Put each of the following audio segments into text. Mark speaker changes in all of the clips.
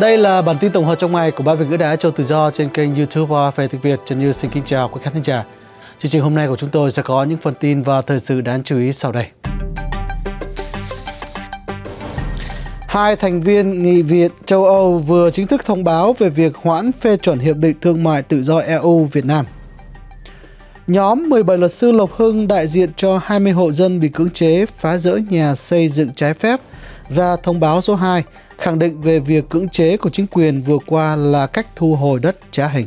Speaker 1: Đây là bản tin tổng hợp trong ngày của Ban Việt ngữ đá châu tự do trên kênh YouTube và Phê tiếng Việt. Trần Như xin kính chào quý khán thính giả. Chương trình hôm nay của chúng tôi sẽ có những phần tin và thời sự đáng chú ý sau đây. Hai thành viên Nghị viện châu Âu vừa chính thức thông báo về việc hoãn phê chuẩn Hiệp định Thương mại Tự do EU Việt Nam. Nhóm 17 luật sư Lộc Hưng đại diện cho 20 hộ dân bị cưỡng chế phá rỡ nhà xây dựng trái phép ra thông báo số 2 khẳng định về việc cưỡng chế của chính quyền vừa qua là cách thu hồi đất trá hình.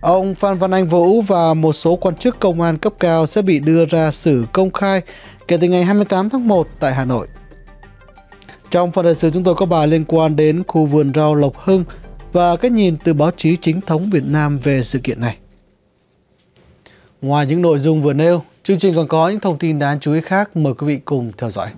Speaker 1: Ông Phan Văn Anh Vũ và một số quan chức công an cấp cao sẽ bị đưa ra xử công khai kể từ ngày 28 tháng 1 tại Hà Nội. Trong phần đời sự chúng tôi có bài liên quan đến khu vườn rau Lộc Hưng và cái nhìn từ báo chí chính thống Việt Nam về sự kiện này. Ngoài những nội dung vừa nêu, chương trình còn có những thông tin đáng chú ý khác mời quý vị cùng theo dõi.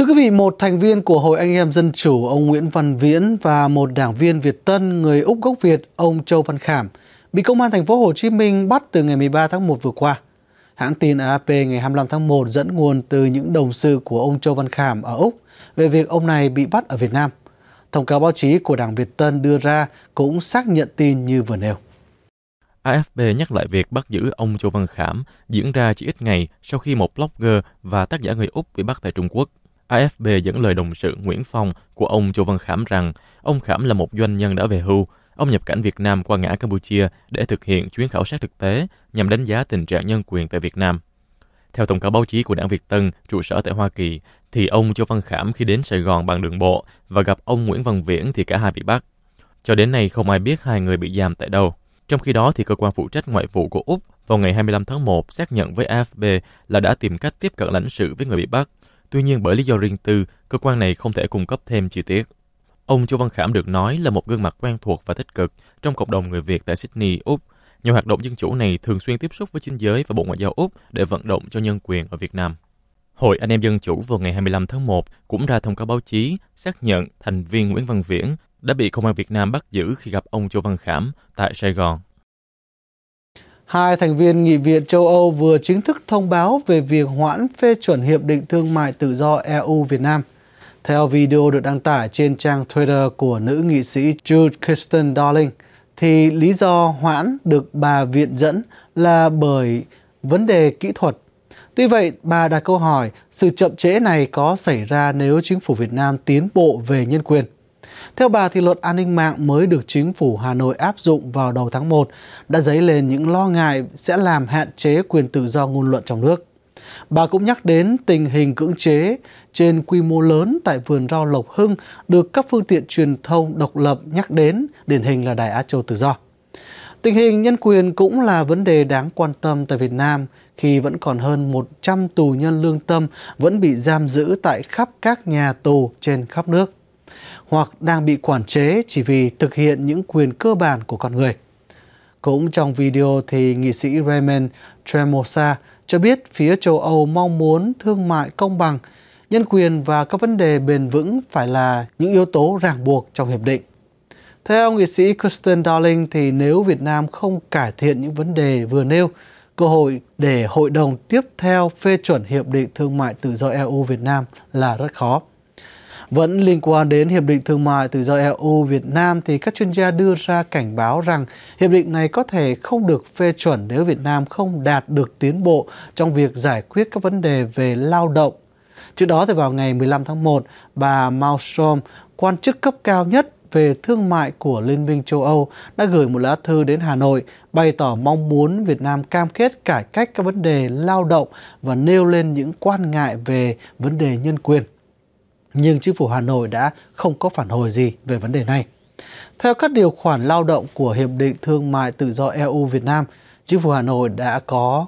Speaker 1: Thưa quý vị, một thành viên của Hội Anh em Dân Chủ ông Nguyễn Văn Viễn và một đảng viên Việt Tân người Úc gốc Việt ông Châu Văn Khảm bị công an thành phố Hồ Chí Minh bắt từ ngày 13 tháng 1 vừa qua. Hãng tin AP ngày 25 tháng 1 dẫn nguồn từ những đồng sự của ông Châu Văn Khảm ở Úc về việc ông này bị bắt ở Việt Nam. Thông cáo báo chí của đảng Việt Tân đưa ra cũng xác nhận tin như vừa nêu.
Speaker 2: AFP nhắc lại việc bắt giữ ông Châu Văn Khảm diễn ra chỉ ít ngày sau khi một blogger và tác giả người Úc bị bắt tại Trung Quốc. AFP dẫn lời đồng sự Nguyễn Phong của ông Châu Văn Khảm rằng ông Khảm là một doanh nhân đã về hưu. Ông nhập cảnh Việt Nam qua ngã Campuchia để thực hiện chuyến khảo sát thực tế nhằm đánh giá tình trạng nhân quyền tại Việt Nam. Theo tổng cáo báo chí của đảng Việt Tân, trụ sở tại Hoa Kỳ, thì ông Châu Văn Khảm khi đến Sài Gòn bằng đường bộ và gặp ông Nguyễn Văn Viễn thì cả hai bị bắt. Cho đến nay không ai biết hai người bị giam tại đâu. Trong khi đó, thì cơ quan phụ trách ngoại vụ của Úc vào ngày 25 tháng 1 xác nhận với AFP là đã tìm cách tiếp cận lãnh sự với người bị bắt, Tuy nhiên bởi lý do riêng tư, cơ quan này không thể cung cấp thêm chi tiết. Ông Châu Văn Khảm được nói là một gương mặt quen thuộc và tích cực trong cộng đồng người Việt tại Sydney, Úc. Nhiều hoạt động dân chủ này thường xuyên tiếp xúc với chính giới và Bộ Ngoại giao Úc để vận động cho nhân quyền ở Việt Nam. Hội Anh em Dân Chủ vào ngày 25 tháng 1 cũng ra thông cáo báo chí xác nhận thành viên Nguyễn Văn Viễn đã bị Công an Việt Nam bắt giữ khi gặp ông Châu Văn Khảm tại Sài Gòn
Speaker 1: Hai thành viên Nghị viện châu Âu vừa chính thức thông báo về việc hoãn phê chuẩn Hiệp định Thương mại Tự do EU-Việt Nam. Theo video được đăng tải trên trang Twitter của nữ nghị sĩ Jude Kirsten Darling, thì lý do hoãn được bà viện dẫn là bởi vấn đề kỹ thuật. Tuy vậy, bà đặt câu hỏi sự chậm trễ này có xảy ra nếu chính phủ Việt Nam tiến bộ về nhân quyền. Theo bà thì luật an ninh mạng mới được chính phủ Hà Nội áp dụng vào đầu tháng 1 đã dấy lên những lo ngại sẽ làm hạn chế quyền tự do ngôn luận trong nước. Bà cũng nhắc đến tình hình cưỡng chế trên quy mô lớn tại vườn rau Lộc Hưng được các phương tiện truyền thông độc lập nhắc đến, điển hình là Đài Á Châu Tự Do. Tình hình nhân quyền cũng là vấn đề đáng quan tâm tại Việt Nam khi vẫn còn hơn 100 tù nhân lương tâm vẫn bị giam giữ tại khắp các nhà tù trên khắp nước hoặc đang bị quản chế chỉ vì thực hiện những quyền cơ bản của con người. Cũng trong video thì nghị sĩ Raymond Tremosa cho biết phía châu Âu mong muốn thương mại công bằng, nhân quyền và các vấn đề bền vững phải là những yếu tố ràng buộc trong hiệp định. Theo nghị sĩ Kristen Darling thì nếu Việt Nam không cải thiện những vấn đề vừa nêu, cơ hội để hội đồng tiếp theo phê chuẩn hiệp định thương mại tự do EU Việt Nam là rất khó. Vẫn liên quan đến Hiệp định Thương mại Tự do EU Việt Nam thì các chuyên gia đưa ra cảnh báo rằng hiệp định này có thể không được phê chuẩn nếu Việt Nam không đạt được tiến bộ trong việc giải quyết các vấn đề về lao động. Trước đó thì vào ngày 15 tháng 1, bà Malmstrom, quan chức cấp cao nhất về thương mại của Liên minh châu Âu đã gửi một lá thư đến Hà Nội bày tỏ mong muốn Việt Nam cam kết cải cách các vấn đề lao động và nêu lên những quan ngại về vấn đề nhân quyền nhưng chính phủ Hà Nội đã không có phản hồi gì về vấn đề này. Theo các điều khoản lao động của Hiệp định Thương mại Tự do EU Việt Nam, chính phủ Hà Nội đã có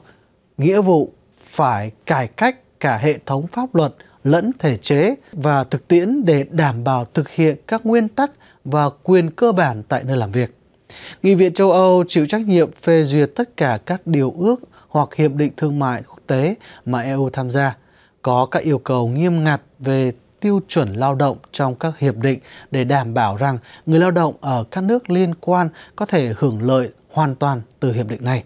Speaker 1: nghĩa vụ phải cải cách cả hệ thống pháp luật lẫn thể chế và thực tiễn để đảm bảo thực hiện các nguyên tắc và quyền cơ bản tại nơi làm việc. Nghị viện châu Âu chịu trách nhiệm phê duyệt tất cả các điều ước hoặc hiệp định thương mại quốc tế mà EU tham gia, có các yêu cầu nghiêm ngặt về tiêu chuẩn lao động trong các hiệp định để đảm bảo rằng người lao động ở các nước liên quan có thể hưởng lợi hoàn toàn từ hiệp định này.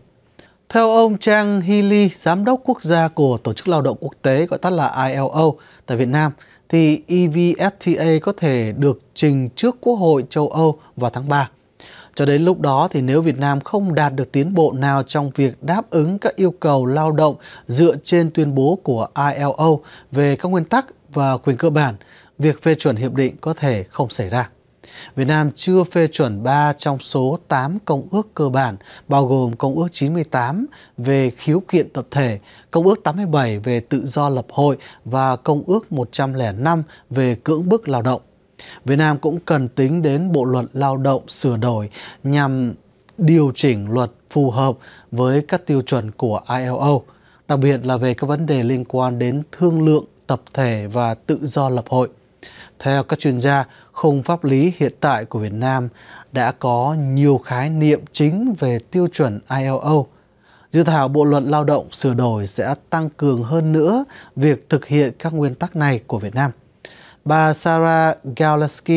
Speaker 1: Theo ông Trang Healy, giám đốc quốc gia của Tổ chức Lao động Quốc tế gọi tắt là ILO tại Việt Nam, thì EVFTA có thể được trình trước Quốc hội châu Âu vào tháng 3. Cho đến lúc đó thì nếu Việt Nam không đạt được tiến bộ nào trong việc đáp ứng các yêu cầu lao động dựa trên tuyên bố của ILO về các nguyên tắc và quyền cơ bản, việc phê chuẩn hiệp định có thể không xảy ra. Việt Nam chưa phê chuẩn 3 trong số 8 công ước cơ bản, bao gồm Công ước 98 về khiếu kiện tập thể, Công ước 87 về tự do lập hội và Công ước 105 về cưỡng bức lao động. Việt Nam cũng cần tính đến Bộ luật Lao động sửa đổi nhằm điều chỉnh luật phù hợp với các tiêu chuẩn của ILO, đặc biệt là về các vấn đề liên quan đến thương lượng tập thể và tự do lập hội. Theo các chuyên gia, khung pháp lý hiện tại của Việt Nam đã có nhiều khái niệm chính về tiêu chuẩn ILO. Dự thảo Bộ luật Lao động sửa đổi sẽ tăng cường hơn nữa việc thực hiện các nguyên tắc này của Việt Nam. Bà Sarah Galaski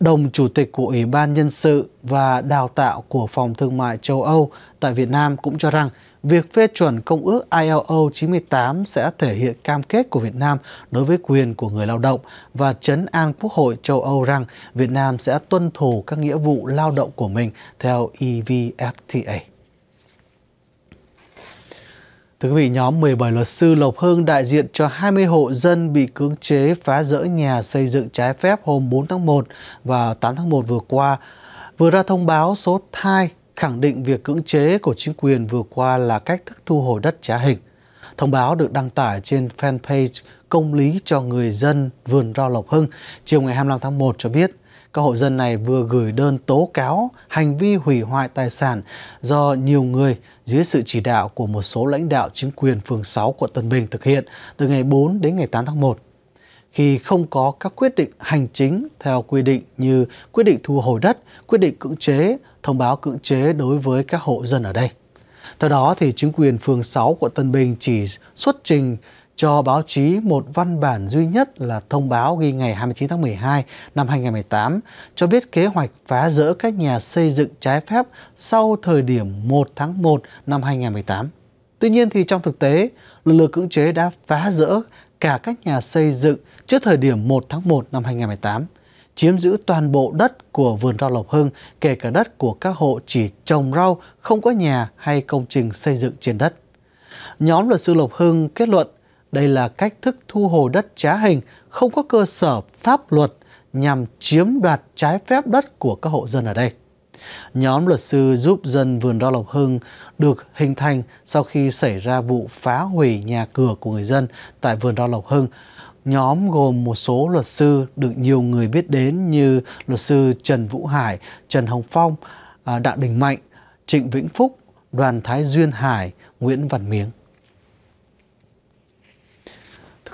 Speaker 1: đồng chủ tịch của Ủy ban Nhân sự và Đào tạo của Phòng Thương mại châu Âu tại Việt Nam cũng cho rằng việc phê chuẩn Công ước ILO 98 sẽ thể hiện cam kết của Việt Nam đối với quyền của người lao động và chấn an Quốc hội châu Âu rằng Việt Nam sẽ tuân thủ các nghĩa vụ lao động của mình theo EVFTA. Thưa quý vị, nhóm 17 luật sư Lộc Hưng đại diện cho 20 hộ dân bị cưỡng chế phá rỡ nhà xây dựng trái phép hôm 4 tháng 1 và 8 tháng 1 vừa qua vừa ra thông báo số 2 khẳng định việc cưỡng chế của chính quyền vừa qua là cách thức thu hồi đất trá hình. Thông báo được đăng tải trên fanpage Công lý cho người dân vườn rau Lộc Hưng chiều ngày 25 tháng 1 cho biết các hộ dân này vừa gửi đơn tố cáo hành vi hủy hoại tài sản do nhiều người dưới sự chỉ đạo của một số lãnh đạo chính quyền phường 6 quận Tân Bình thực hiện từ ngày 4 đến ngày 8 tháng 1 khi không có các quyết định hành chính theo quy định như quyết định thu hồi đất, quyết định cưỡng chế, thông báo cưỡng chế đối với các hộ dân ở đây. Theo đó thì chính quyền phường 6 quận Tân Bình chỉ xuất trình cho báo chí một văn bản duy nhất là thông báo ghi ngày 29 tháng 12 năm 2018 cho biết kế hoạch phá rỡ các nhà xây dựng trái phép sau thời điểm 1 tháng 1 năm 2018. Tuy nhiên thì trong thực tế, lực lượng cưỡng chế đã phá rỡ cả các nhà xây dựng trước thời điểm 1 tháng 1 năm 2018, chiếm giữ toàn bộ đất của vườn rau Lộc Hưng, kể cả đất của các hộ chỉ trồng rau, không có nhà hay công trình xây dựng trên đất. Nhóm luật sư Lộc Hưng kết luận đây là cách thức thu hồi đất trá hình không có cơ sở pháp luật nhằm chiếm đoạt trái phép đất của các hộ dân ở đây. Nhóm luật sư giúp dân vườn đo Lộc Hưng được hình thành sau khi xảy ra vụ phá hủy nhà cửa của người dân tại vườn đo Lộc Hưng. Nhóm gồm một số luật sư được nhiều người biết đến như luật sư Trần Vũ Hải, Trần Hồng Phong, à, Đặng Đình Mạnh, Trịnh Vĩnh Phúc, Đoàn Thái Duyên Hải, Nguyễn Văn Miếng.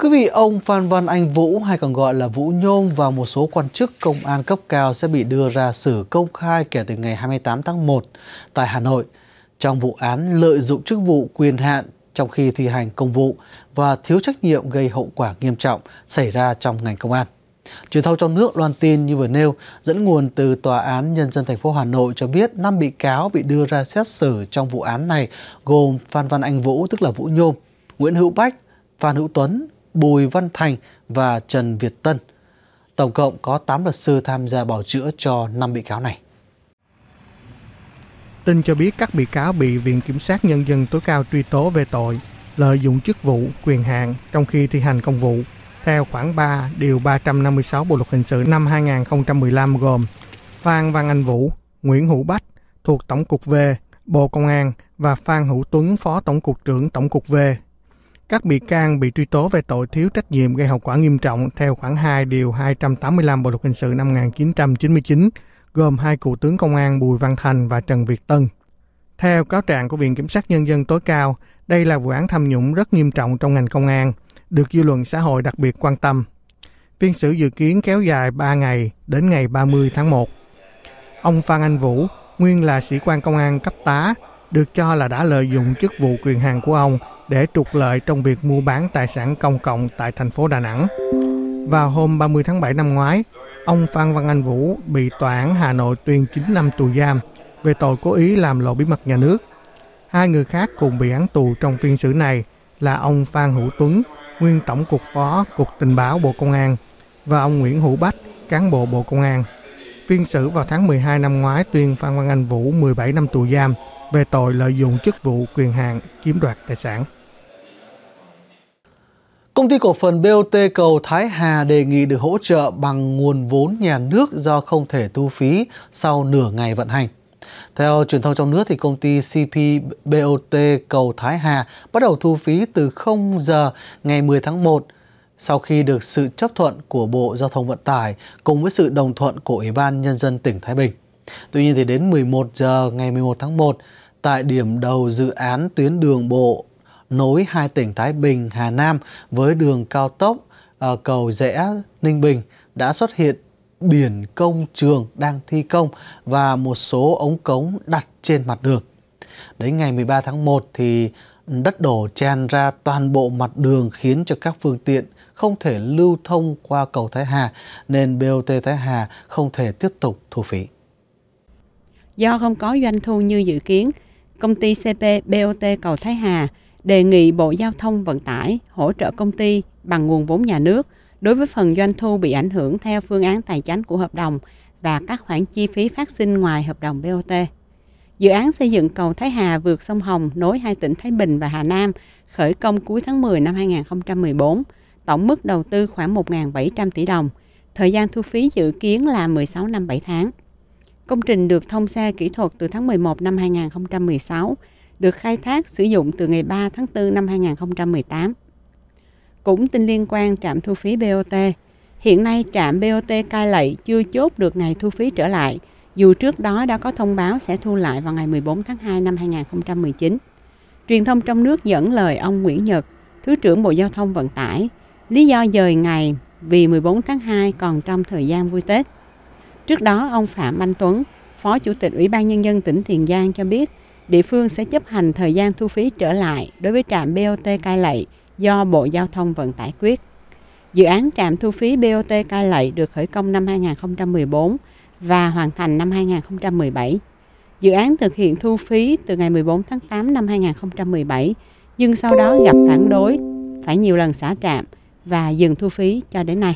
Speaker 1: Thưa quý vị, ông Phan Văn Anh Vũ hay còn gọi là Vũ Nhôm và một số quan chức công an cấp cao sẽ bị đưa ra xử công khai kể từ ngày 28 tháng 1 tại Hà Nội trong vụ án lợi dụng chức vụ quyền hạn trong khi thi hành công vụ và thiếu trách nhiệm gây hậu quả nghiêm trọng xảy ra trong ngành công an. Truyền thông trong nước loan tin như vừa nêu, dẫn nguồn từ Tòa án Nhân dân thành phố Hà Nội cho biết 5 bị cáo bị đưa ra xét xử trong vụ án này gồm Phan Văn Anh Vũ tức là Vũ Nhôm, Nguyễn Hữu Bách, Phan Hữu Tuấn, Bùi Văn Thành và Trần Việt Tân. Tổng cộng có 8 luật sư tham gia bảo chữa cho 5 bị cáo này.
Speaker 3: Tin cho biết các bị cáo bị Viện Kiểm sát Nhân dân tối cao truy tố về tội lợi dụng chức vụ, quyền hạn trong khi thi hành công vụ theo khoảng 3 điều 356 Bộ luật hình sự năm 2015 gồm Phan Văn Anh Vũ, Nguyễn Hữu Bách thuộc Tổng cục V, Bộ Công an và Phan Hữu Tuấn Phó Tổng cục trưởng Tổng cục V các bị can bị truy tố về tội thiếu trách nhiệm gây hậu quả nghiêm trọng theo khoảng 2 điều 285 Bộ luật hình sự năm 1999, gồm hai cựu tướng công an Bùi Văn Thành và Trần Việt Tân. Theo cáo trạng của Viện Kiểm sát Nhân dân tối cao, đây là vụ án tham nhũng rất nghiêm trọng trong ngành công an, được dư luận xã hội đặc biệt quan tâm. Phiên xử dự kiến kéo dài 3 ngày đến ngày 30 tháng 1. Ông Phan Anh Vũ, nguyên là sĩ quan công an cấp tá, được cho là đã lợi dụng chức vụ quyền hạn của ông để trục lợi trong việc mua bán tài sản công cộng tại thành phố Đà Nẵng. Vào hôm 30 tháng 7 năm ngoái, ông Phan Văn Anh Vũ bị tòa án Hà Nội tuyên 9 năm tù giam về tội cố ý làm lộ bí mật nhà nước. Hai người khác cùng bị án tù trong phiên xử này là ông Phan Hữu Tuấn, nguyên tổng cục phó Cục Tình báo Bộ Công an và ông Nguyễn Hữu Bách, cán bộ Bộ Công an. Phiên xử vào tháng 12 năm ngoái tuyên Phan Văn Anh Vũ 17 năm tù giam về tội lợi dụng chức vụ quyền hạn chiếm
Speaker 1: đoạt tài sản. Công ty cổ phần BOT cầu Thái Hà đề nghị được hỗ trợ bằng nguồn vốn nhà nước do không thể thu phí sau nửa ngày vận hành. Theo truyền thông trong nước, thì công ty CP BOT cầu Thái Hà bắt đầu thu phí từ 0 giờ ngày 10 tháng 1 sau khi được sự chấp thuận của Bộ Giao thông Vận tải cùng với sự đồng thuận của Ủy ban Nhân dân tỉnh Thái Bình. Tuy nhiên thì đến 11 giờ ngày 11 tháng 1, tại điểm đầu dự án tuyến đường bộ nối hai tỉnh Thái Bình, Hà Nam với đường cao tốc uh, cầu rẽ Ninh Bình đã xuất hiện biển công trường đang thi công và một số ống cống đặt trên mặt đường. Đến ngày 13 tháng 1 thì đất đổ tràn ra toàn bộ mặt đường khiến cho các phương tiện không thể lưu thông qua cầu Thái Hà nên BOT Thái Hà không thể tiếp tục thu phí.
Speaker 4: Do không có doanh thu như dự kiến, công ty CP BOT cầu Thái Hà đề nghị Bộ Giao thông Vận tải hỗ trợ công ty bằng nguồn vốn nhà nước đối với phần doanh thu bị ảnh hưởng theo phương án tài chính của hợp đồng và các khoản chi phí phát sinh ngoài hợp đồng BOT. Dự án xây dựng cầu Thái Hà vượt sông Hồng nối hai tỉnh Thái Bình và Hà Nam khởi công cuối tháng 10 năm 2014, tổng mức đầu tư khoảng 1.700 tỷ đồng, thời gian thu phí dự kiến là 16 năm 7 tháng. Công trình được thông xe kỹ thuật từ tháng 11 năm 2016 được khai thác sử dụng từ ngày 3 tháng 4 năm 2018. Cũng tin liên quan trạm thu phí BOT, hiện nay trạm BOT Cai Lậy chưa chốt được ngày thu phí trở lại, dù trước đó đã có thông báo sẽ thu lại vào ngày 14 tháng 2 năm 2019. Truyền thông trong nước dẫn lời ông Nguyễn Nhật, Thứ trưởng Bộ Giao thông Vận tải, lý do dời ngày vì 14 tháng 2 còn trong thời gian vui Tết. Trước đó, ông Phạm Anh Tuấn, Phó Chủ tịch Ủy ban Nhân dân tỉnh Tiền Giang cho biết địa phương sẽ chấp hành thời gian thu phí trở lại đối với trạm BOT Cai Lậy do Bộ Giao thông Vận tải quyết. Dự án trạm thu phí BOT Cai Lậy được khởi công năm 2014 và hoàn thành năm 2017. Dự án thực hiện thu phí từ ngày 14 tháng 8 năm 2017, nhưng sau đó gặp phản đối, phải nhiều lần xả trạm và dừng thu phí cho đến nay.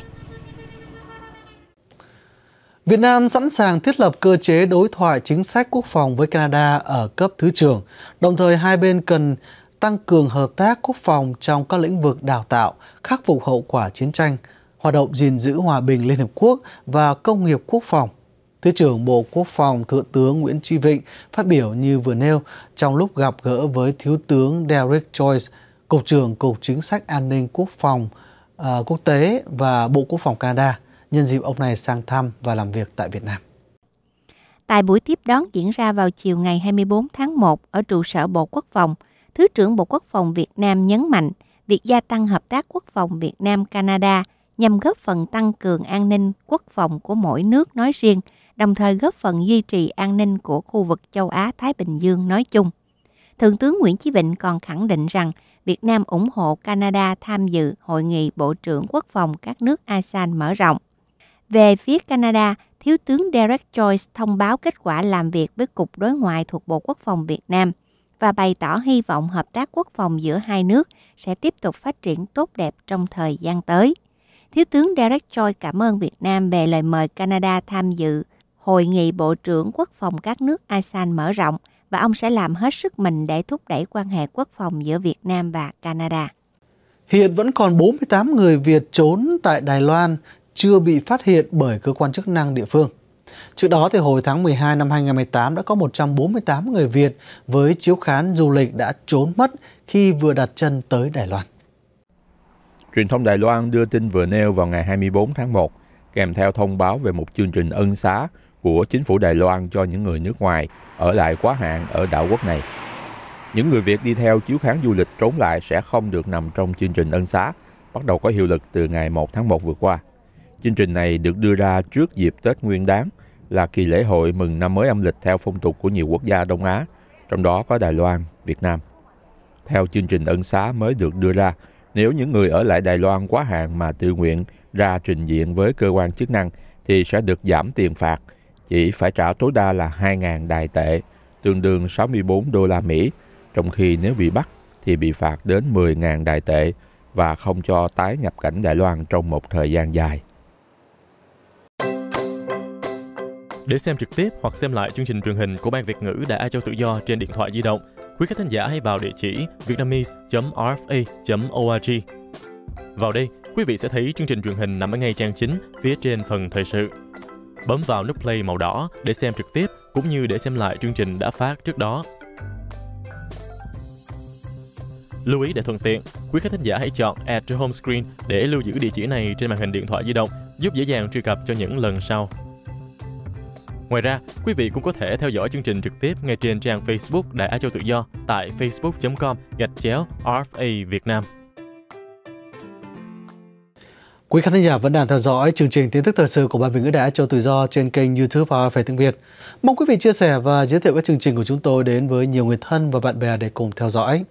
Speaker 4: Việt Nam sẵn sàng thiết lập cơ chế đối
Speaker 1: thoại chính sách quốc phòng với Canada ở cấp thứ trưởng, đồng thời hai bên cần tăng cường hợp tác quốc phòng trong các lĩnh vực đào tạo, khắc phục hậu quả chiến tranh, hoạt động gìn giữ hòa bình Liên Hợp Quốc và công nghiệp quốc phòng. Thứ trưởng Bộ Quốc phòng Thượng tướng Nguyễn Tri Vịnh phát biểu như vừa nêu trong lúc gặp gỡ với Thiếu tướng Derek Joyce, Cục trưởng Cục Chính sách An ninh Quốc phòng uh, Quốc tế và Bộ Quốc phòng Canada – nhân dịp ông này sang thăm và làm việc tại Việt Nam.
Speaker 5: Tại
Speaker 6: buổi tiếp đón diễn ra vào chiều ngày 24 tháng 1 ở trụ sở Bộ Quốc phòng, Thứ trưởng Bộ Quốc phòng Việt Nam nhấn mạnh việc gia tăng hợp tác quốc phòng Việt Nam-Canada nhằm góp phần tăng cường an ninh quốc phòng của mỗi nước nói riêng, đồng thời góp phần duy trì an ninh của khu vực châu Á-Thái Bình Dương nói chung. Thượng tướng Nguyễn Chí Vịnh còn khẳng định rằng Việt Nam ủng hộ Canada tham dự Hội nghị Bộ trưởng Quốc phòng các nước ASEAN mở rộng. Về phía Canada, Thiếu tướng Derek Joyce thông báo kết quả làm việc với Cục Đối ngoại thuộc Bộ Quốc phòng Việt Nam và bày tỏ hy vọng hợp tác quốc phòng giữa hai nước sẽ tiếp tục phát triển tốt đẹp trong thời gian tới. Thiếu tướng Derek Choi cảm ơn Việt Nam về lời mời Canada tham dự Hội nghị Bộ trưởng Quốc phòng các nước ASEAN mở rộng và ông sẽ làm hết sức mình để thúc đẩy quan hệ quốc phòng
Speaker 1: giữa Việt Nam
Speaker 4: và Canada.
Speaker 1: Hiện vẫn còn 48 người Việt trốn tại Đài Loan chưa bị phát hiện bởi cơ quan chức năng địa phương. Trước đó, thì hồi tháng 12 năm 2018 đã có 148 người Việt với chiếu khán du lịch đã trốn mất khi vừa đặt chân tới Đài Loan.
Speaker 2: Truyền thông Đài Loan đưa tin vừa nêu vào ngày 24 tháng 1, kèm theo thông báo về một chương trình ân xá của chính phủ Đài Loan cho những người nước ngoài ở lại quá hạn ở đảo quốc này. Những người Việt đi theo chiếu khán du lịch trốn lại sẽ không được nằm trong chương trình ân xá, bắt đầu có hiệu lực từ ngày 1 tháng 1 vừa qua. Chương trình này được đưa ra trước dịp Tết Nguyên Đán là kỳ lễ hội mừng năm mới âm lịch theo phong tục của nhiều quốc gia Đông Á, trong đó có Đài Loan, Việt Nam. Theo chương trình ân xá mới được đưa ra, nếu những người ở lại Đài Loan quá hạn mà tự nguyện ra trình diện với cơ quan chức năng thì sẽ được giảm tiền phạt, chỉ phải trả tối đa là 2.000 đài tệ, tương đương 64 đô la Mỹ, trong khi nếu bị bắt thì bị phạt đến 10.000 đài tệ và không cho tái nhập cảnh Đài Loan trong một thời gian dài. Để xem trực tiếp hoặc xem lại chương trình truyền hình của Ban Việt ngữ Đại Á Châu Tự Do trên điện thoại di động, quý khách thính giả hãy vào địa chỉ vietnamese.rfa.org. Vào đây, quý vị sẽ thấy chương trình truyền hình nằm ở ngay trang chính phía trên phần thời sự. Bấm vào nút play màu đỏ để xem trực tiếp cũng như để xem lại chương trình đã phát trước đó. Lưu ý để thuận tiện, quý khách thính giả hãy chọn Add to Home Screen để lưu giữ địa chỉ này trên màn hình điện thoại di động, giúp dễ dàng truy cập cho những lần sau. Ngoài ra, quý vị cũng có thể theo dõi chương trình trực tiếp ngay trên trang Facebook Đại Á Châu Tự Do tại facebook.com gạch chéo RFA Việt Nam.
Speaker 1: Quý khán thính giả vẫn đang theo dõi chương trình tin tức thời sự của Ban Việt ngữ Đại Á Châu Tự Do trên kênh YouTube RFA Tiếng Việt. Mong quý vị chia sẻ và giới thiệu các chương trình của chúng tôi đến với nhiều người thân và bạn bè để cùng theo dõi.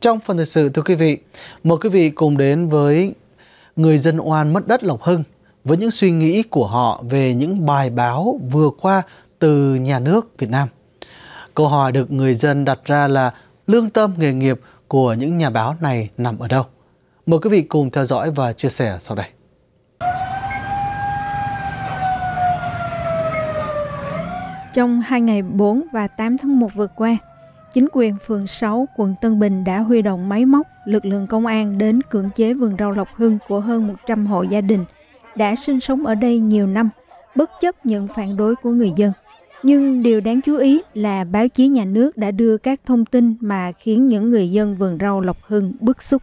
Speaker 1: Trong phần thời sự, thưa quý vị, mời quý vị cùng đến với người dân oan mất đất Lộc Hưng – với những suy nghĩ của họ về những bài báo vừa qua từ nhà nước Việt Nam. Câu hỏi được người dân đặt ra là lương tâm nghề nghiệp của những nhà báo này nằm ở đâu? Mời quý vị cùng theo dõi và chia sẻ sau đây.
Speaker 6: Trong hai ngày 4 và 8 tháng 1 vừa qua, chính quyền phường 6 quận Tân Bình đã huy động máy móc, lực lượng công an đến cưỡng chế vườn rau Lộc Hưng của hơn 100 hộ gia đình – đã sinh sống ở đây nhiều năm, bất chấp những phản đối của người dân. Nhưng điều đáng chú ý là báo chí nhà nước đã đưa các thông tin mà khiến những người dân vườn rau Lộc Hưng bức xúc.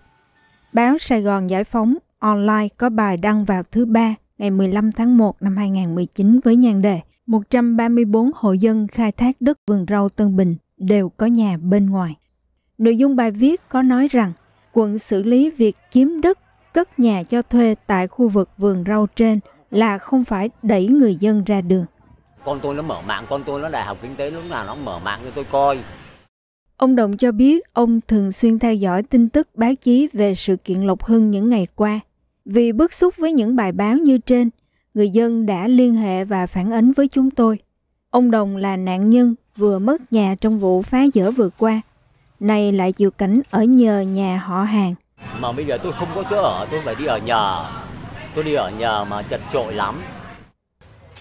Speaker 6: Báo Sài Gòn Giải Phóng online có bài đăng vào thứ Ba ngày 15 tháng 1 năm 2019 với nhan đề 134 hộ dân khai thác đất vườn rau Tân Bình đều có nhà bên ngoài. Nội dung bài viết có nói rằng quận xử lý việc chiếm đất cất nhà cho thuê tại khu vực vườn rau trên là không phải đẩy người dân ra đường.
Speaker 7: Con tôi nó mở mạng, con tôi nó đại học kinh tế lúc nào nó mở mạng cho tôi coi.
Speaker 6: Ông Đồng cho biết ông thường xuyên theo dõi tin tức báo chí về sự kiện Lộc Hưng những ngày qua. Vì bức xúc với những bài báo như trên, người dân đã liên hệ và phản ánh với chúng tôi. Ông Đồng là nạn nhân vừa mất nhà trong vụ phá dỡ vừa qua, nay lại chịu cảnh ở nhờ nhà họ hàng
Speaker 7: mà bây giờ tôi không có chỗ ở tôi phải đi ở nhà tôi đi ở nhà mà chật trội lắm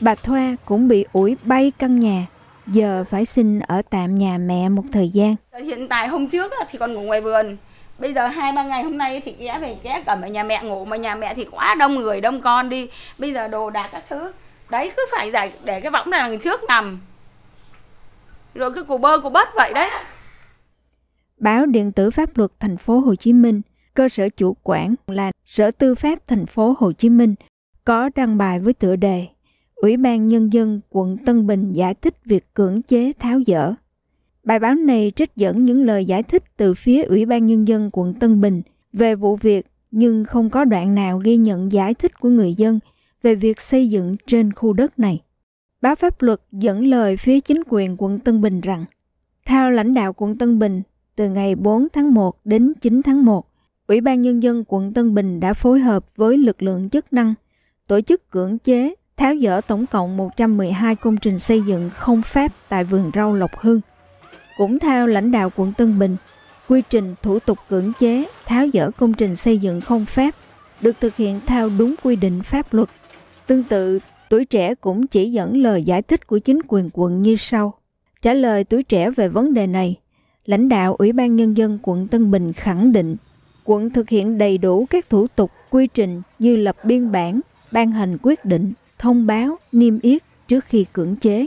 Speaker 6: bà Thoa cũng bị ủi bay căn nhà giờ phải xin ở tạm nhà mẹ một thời gian
Speaker 5: ờ, hiện tại hôm trước thì còn ngủ ngoài vườn bây giờ hai ba ngày hôm nay thì ghé về ghé cầm ở nhà mẹ ngủ mà nhà mẹ thì quá đông người đông con đi bây giờ đồ đạc các thứ đấy cứ phải giải để cái võng này đằng trước nằm rồi cứ cù bơ cù bớt vậy đấy
Speaker 6: báo điện tử pháp luật thành phố Hồ Chí Minh cơ sở chủ quản là Sở Tư pháp thành phố Hồ Chí Minh có đăng bài với tựa đề Ủy ban Nhân dân quận Tân Bình giải thích việc cưỡng chế tháo dỡ. Bài báo này trích dẫn những lời giải thích từ phía Ủy ban Nhân dân quận Tân Bình về vụ việc nhưng không có đoạn nào ghi nhận giải thích của người dân về việc xây dựng trên khu đất này. Báo pháp luật dẫn lời phía chính quyền quận Tân Bình rằng, theo lãnh đạo quận Tân Bình, từ ngày 4 tháng 1 đến 9 tháng 1, Ủy ban Nhân dân quận Tân Bình đã phối hợp với lực lượng chức năng tổ chức cưỡng chế tháo dỡ tổng cộng 112 công trình xây dựng không phép tại vườn rau Lộc Hưng. Cũng theo lãnh đạo quận Tân Bình, quy trình thủ tục cưỡng chế tháo dỡ công trình xây dựng không phép được thực hiện theo đúng quy định pháp luật. Tương tự, tuổi trẻ cũng chỉ dẫn lời giải thích của chính quyền quận như sau. Trả lời tuổi trẻ về vấn đề này, lãnh đạo Ủy ban Nhân dân quận Tân Bình khẳng định quận thực hiện đầy đủ các thủ tục quy trình như lập biên bản, ban hành quyết định, thông báo, niêm yết trước khi cưỡng chế.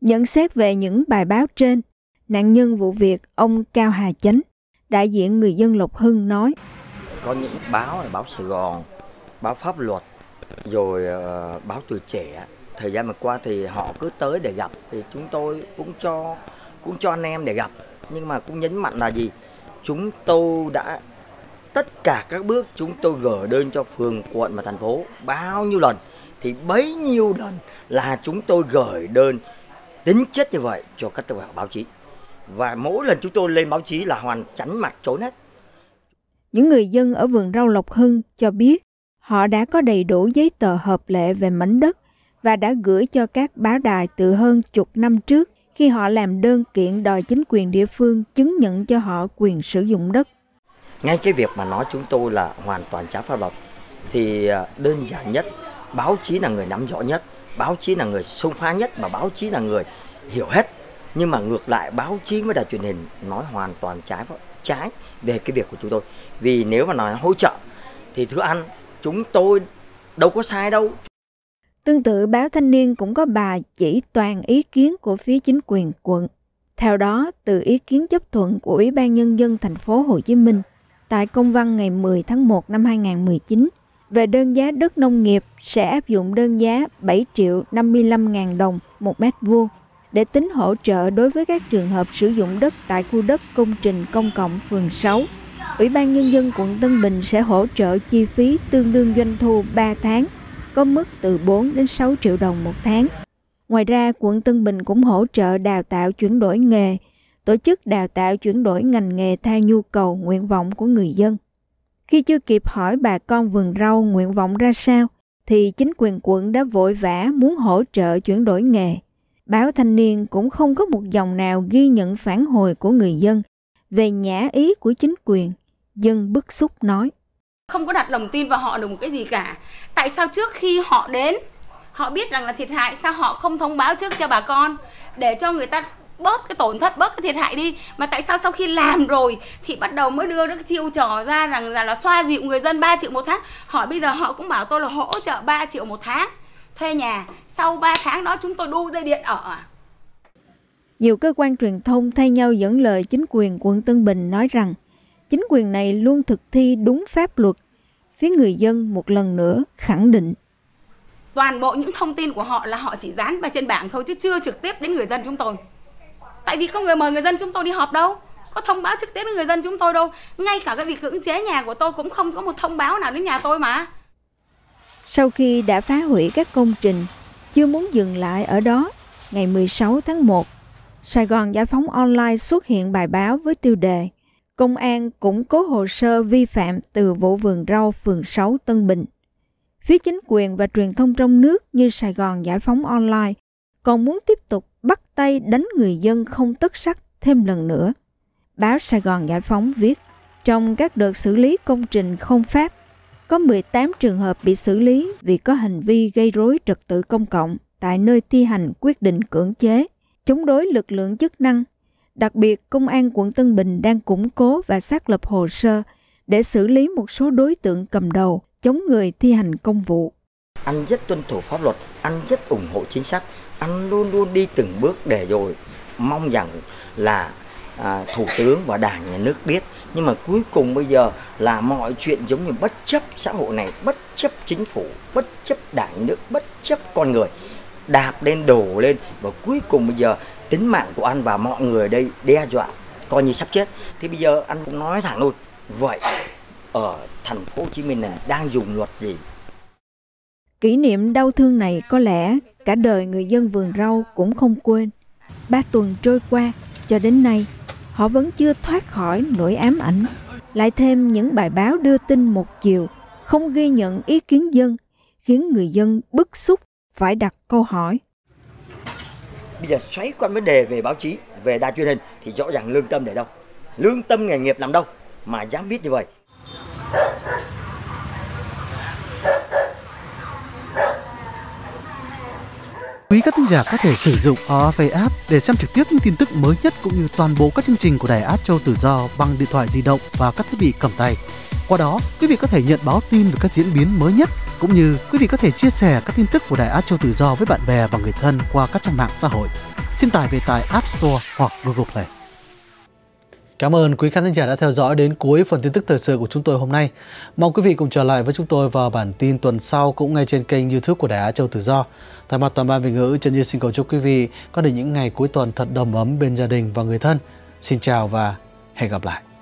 Speaker 6: Nhận xét về những bài báo trên, nạn nhân vụ việc ông Cao Hà Chánh, đại diện người dân Lộc Hưng nói.
Speaker 7: Có những báo là báo Sài Gòn, báo pháp luật, rồi ờ, báo tuổi trẻ. Thời gian vừa qua thì họ cứ tới để gặp thì chúng tôi cũng cho cũng cho anh em để gặp nhưng mà cũng nhấn mạnh là gì chúng tôi đã tất cả các bước chúng tôi gửi đơn cho phường quận và thành phố bao nhiêu lần thì bấy nhiêu lần là chúng tôi gửi đơn tính chất như vậy cho các tờ báo chí và mỗi lần chúng tôi lên báo chí là hoàn tránh mặt trốn hết
Speaker 6: những người dân ở vườn rau Lộc Hưng cho biết họ đã có đầy đủ giấy tờ hợp lệ về mảnh đất và đã gửi cho các báo đài từ hơn chục năm trước khi họ làm đơn kiện đòi chính quyền địa phương chứng nhận cho họ quyền sử dụng đất
Speaker 7: ngay cái việc mà nói chúng tôi là hoàn toàn trái pháp luật thì à, đơn giản nhất báo chí là người nắm rõ nhất báo chí là người xông phá nhất mà báo chí là người hiểu hết nhưng mà ngược lại báo chí với đài truyền hình nói hoàn toàn trái trái về cái việc của chúng tôi vì nếu mà nói hỗ trợ thì thứ ăn chúng tôi đâu có sai đâu
Speaker 6: Tương tự báo Thanh niên cũng có bài chỉ toàn ý kiến của phía chính quyền quận. Theo đó, từ ý kiến chấp thuận của Ủy ban nhân dân thành phố Hồ Chí Minh, tại công văn ngày 10 tháng 1 năm 2019 về đơn giá đất nông nghiệp sẽ áp dụng đơn giá 7 triệu 55 ngàn đồng một mét vuông để tính hỗ trợ đối với các trường hợp sử dụng đất tại khu đất công trình công cộng phường 6. Ủy ban Nhân dân quận Tân Bình sẽ hỗ trợ chi phí tương đương doanh thu 3 tháng, có mức từ 4 đến 6 triệu đồng một tháng. Ngoài ra, quận Tân Bình cũng hỗ trợ đào tạo chuyển đổi nghề tổ chức đào tạo chuyển đổi ngành nghề theo nhu cầu, nguyện vọng của người dân. Khi chưa kịp hỏi bà con vườn rau nguyện vọng ra sao, thì chính quyền quận đã vội vã muốn hỗ trợ chuyển đổi nghề. Báo Thanh niên cũng không có một dòng nào ghi nhận phản hồi của người dân về nhã ý của chính quyền. Dân bức xúc nói.
Speaker 5: Không có đặt lòng tin vào họ được một cái gì cả. Tại sao trước khi họ đến, họ biết rằng là thiệt hại, sao họ không thông báo trước cho bà con để cho người ta bớt cái tổn thất bớt cái thiệt hại đi mà tại sao sau khi làm rồi thì bắt đầu mới đưa cái chiêu trò ra rằng là nó xoa dịu người dân 3 triệu một tháng hỏi bây giờ họ cũng bảo tôi là hỗ trợ 3 triệu một tháng thuê nhà sau 3 tháng đó chúng tôi đu dây điện ở
Speaker 6: nhiều cơ quan truyền thông thay nhau dẫn lời chính quyền quận Tân Bình nói rằng chính quyền này luôn thực thi đúng pháp luật. Phía người dân một lần nữa khẳng định.
Speaker 5: Toàn bộ những thông tin của họ là họ chỉ dán vào trên bảng thôi chứ chưa trực tiếp đến người dân chúng tôi tại vì không người mời người dân chúng tôi đi họp đâu có thông báo trực tiếp đến người dân chúng tôi đâu ngay cả cái việc cưỡng chế nhà của tôi cũng không có một thông báo nào đến nhà tôi mà
Speaker 6: sau khi đã phá hủy các công trình chưa muốn dừng lại ở đó ngày 16 tháng 1 Sài Gòn Giải phóng Online xuất hiện bài báo với tiêu đề Công an củng cố hồ sơ vi phạm từ vụ vườn rau phường 6 Tân Bình. Phía chính quyền và truyền thông trong nước như Sài Gòn Giải phóng Online còn muốn tiếp tục bắt tay đánh người dân không tất sắc thêm lần nữa. Báo Sài Gòn Giải Phóng viết, trong các đợt xử lý công trình không phép, có 18 trường hợp bị xử lý vì có hành vi gây rối trật tự công cộng tại nơi thi hành quyết định cưỡng chế, chống đối lực lượng chức năng. Đặc biệt, Công an quận Tân Bình đang củng cố và xác lập hồ sơ để xử lý một số đối tượng cầm đầu chống người thi hành công
Speaker 7: vụ anh rất tuân thủ pháp luật anh rất ủng hộ chính sách anh luôn luôn đi từng bước để rồi mong rằng là à, thủ tướng và đảng nhà nước biết nhưng mà cuối cùng bây giờ là mọi chuyện giống như bất chấp xã hội này bất chấp chính phủ bất chấp đảng nhà nước bất chấp con người đạp lên đổ lên và cuối cùng bây giờ tính mạng của anh và mọi người đây đe dọa coi như sắp chết thì bây giờ anh cũng nói thẳng luôn vậy ở thành phố Hồ Chí Minh này đang dùng luật gì
Speaker 6: Kỷ niệm đau thương này có lẽ cả đời người dân vườn rau cũng không quên. Ba tuần trôi qua, cho đến nay, họ vẫn chưa thoát khỏi nỗi ám ảnh. Lại thêm những bài báo đưa tin một chiều, không ghi nhận ý kiến dân, khiến người dân bức xúc phải đặt câu hỏi.
Speaker 7: Bây giờ xoáy qua vấn đề về báo chí, về đài truyền hình thì rõ ràng lương tâm để đâu? Lương tâm nghề nghiệp nằm đâu mà dám viết như vậy?
Speaker 1: các thính giả có thể sử dụng OFA app để xem trực tiếp những tin tức mới nhất cũng như toàn bộ các chương trình của Đài Á Châu Tự Do bằng điện thoại di động và các thiết bị cầm tay. Qua đó, quý vị có thể nhận báo tin về các diễn biến mới nhất cũng như quý vị có thể chia sẻ các tin tức của Đài Á Châu Tự Do với bạn bè và người thân qua các trang mạng xã hội. Thiên tài về tại App Store hoặc Google Play. Cảm ơn quý khán giả đã theo dõi đến cuối phần tin tức thời sự của chúng tôi hôm nay. Mong quý vị cùng trở lại với chúng tôi vào bản tin tuần sau cũng ngay trên kênh youtube của Đài Á Châu Tự Do. Thay mặt toàn ban Việt ngữ, Trần Như xin cầu chúc quý vị có được những ngày cuối tuần thật đầm ấm bên gia đình và người thân. Xin chào và hẹn gặp lại.